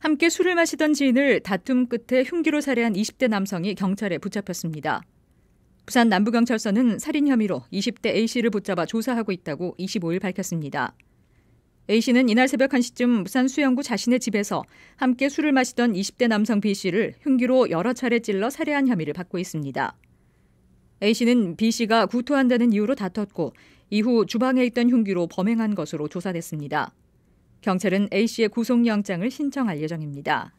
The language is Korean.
함께 술을 마시던 지인을 다툼 끝에 흉기로 살해한 20대 남성이 경찰에 붙잡혔습니다. 부산 남부경찰서는 살인 혐의로 20대 A씨를 붙잡아 조사하고 있다고 25일 밝혔습니다. A씨는 이날 새벽 1시쯤 부산 수영구 자신의 집에서 함께 술을 마시던 20대 남성 B씨를 흉기로 여러 차례 찔러 살해한 혐의를 받고 있습니다. A씨는 B씨가 구토한다는 이유로 다퉜고 이후 주방에 있던 흉기로 범행한 것으로 조사됐습니다. 경찰은 A 씨의 구속영장을 신청할 예정입니다.